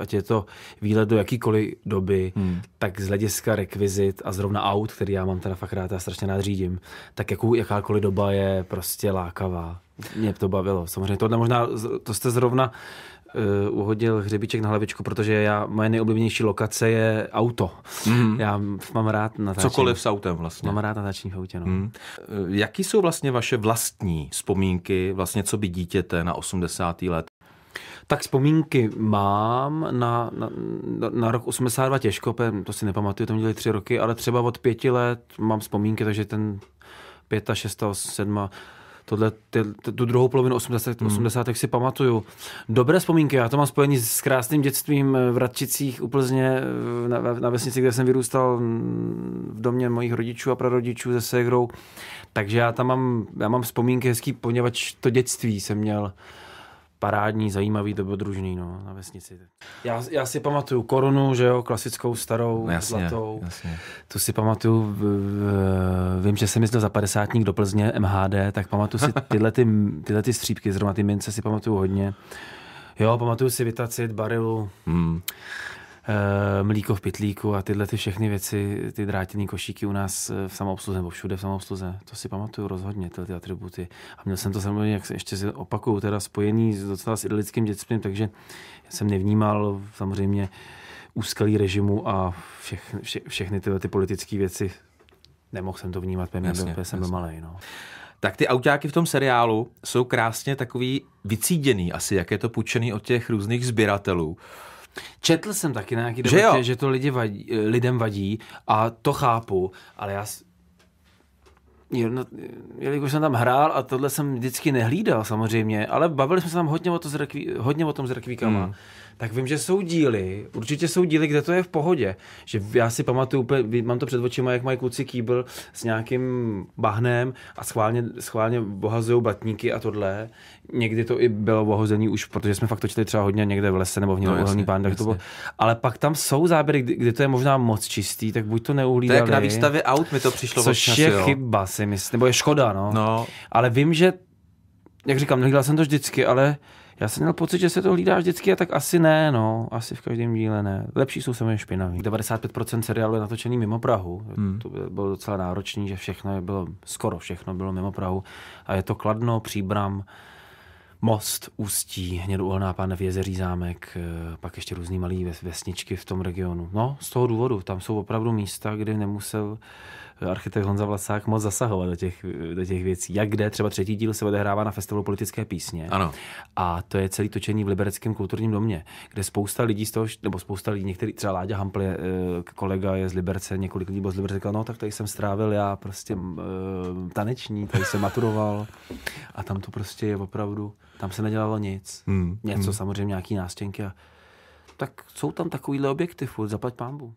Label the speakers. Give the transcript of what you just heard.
Speaker 1: ať je to výlet do jakýkoliv doby, hmm. tak z hlediska rekvizit a zrovna aut, který já mám teda fakt rád, já strašně rád řídím, tak jakou, jakákoliv doba je prostě lákavá. Mě to bavilo. Samozřejmě tohle možná, to jste zrovna uh, uhodil hřebíček na hlavičku, protože já, moje nejoblíbenější lokace je auto. Hmm. Já mám rád natáčení. Cokoliv s autem vlastně. Mám rád natáčení v autě, no. Hmm. Eh, jaký jsou vlastně vaše vlastní vzpomínky, vlastně co by dítěte na 80. let? Tak vzpomínky mám na, na, na rok 82 těžko, to si nepamatuju, to měli tři roky, ale třeba od pěti let mám vzpomínky, takže ten pěta, šesta, sedma, tohle, ty, tu druhou polovinu 80. Hmm. 80. si pamatuju. Dobré vzpomínky, já to mám spojení s krásným dětstvím v Radčicích u Plzně, na, na vesnici, kde jsem vyrůstal v domě mojich rodičů a prarodičů se ségrou. Takže já tam mám, já mám vzpomínky hezký, poněvadž to dětství jsem měl parádní, zajímavý dobrodružný no, na vesnici. Já, já si pamatuju korunu, že jo, klasickou starou, no, jasně, zlatou. Jasně. Tu si pamatuju, vím, že jsem jezdil za padesátník do Plzně, MHD, tak pamatuju si tyhle, ty, tyhle ty střípky, zrovna ty mince si pamatuju hodně. Jo, pamatuju si Vitacit, Barilu. Hmm. Eh, mlíko v pitlíku a tyhle ty všechny věci, ty drátěné košíky u nás eh, v samoobsluze nebo všude v samoobsluze, to si pamatuju rozhodně, tyhle ty atributy. A měl jsem to samozřejmě, jak se ještě si opakuju, teda spojený s docela s idylickým dětstvím, takže jsem nevnímal samozřejmě úskalí režimu a všech, vše, všechny tyhle ty politické věci. Nemohl jsem to vnímat, protože jsem jasně. byl malý. No. Tak ty autáky v tom seriálu jsou krásně takový vycíděný asi, jak je to půjčený od těch různých sběratelů. Četl jsem taky na nějaký debatě, že, že to lidi vadí, eh, lidem vadí a to chápu, ale já Jedno, jelikož jsem tam hrál a tohle jsem vždycky nehlídal samozřejmě, ale bavili jsme se tam hodně o, to zrekví, hodně o tom s rekvíkama. Hmm. Tak vím, že jsou díly, určitě jsou díly, kde to je v pohodě. Že já si pamatuju mám to před očima, jak mají kluci kýbl s nějakým bahnem a schválně, schválně bohazují batníky a tohle. Někdy to i bylo bohozený už, protože jsme fakt točili třeba hodně někde v lese nebo v no, nějakém pán, tak to bylo. Ale pak tam jsou záběry, kde, to je možná moc čistý, tak buď to neuhlídali. To je jak na výstavě aut mi to přišlo. Což je chyba, si myslím, nebo je škoda, no. no. Ale vím, že, jak říkám, nehlídal jsem to vždycky, ale já jsem měl pocit, že se to hlídá vždycky a tak asi ne, no. Asi v každém díle ne. Lepší jsou samozřejmě špinaví. 95% seriálu je natočený mimo Prahu. Hmm. To bylo docela náročné, že všechno bylo, skoro všechno bylo mimo Prahu. A je to Kladno, Příbram, Most, Ústí, Hnědouhelná v Jezeří zámek, eh, pak ještě různý malý vesničky v tom regionu. No, z toho důvodu, tam jsou opravdu místa, kde nemusel architekt Honza Vlasák moc zasahovat do těch, do těch věcí. Jak kde, třeba třetí díl se odehrává na festivalu politické písně. Ano. A to je celý točení v Libereckém kulturním domě, kde spousta lidí z toho, nebo spousta lidí, některý, třeba Láďa hample eh, kolega je z Liberce, několik lidí bylo z Liberce, říkal, no tak tady jsem strávil já prostě eh, taneční, tady jsem maturoval a tam to prostě je opravdu, tam se nedělalo nic. Hmm. Něco hmm. samozřejmě, nějaký nástěnky a tak jsou tam takovýhle objekty, furt, zaplať pámbu.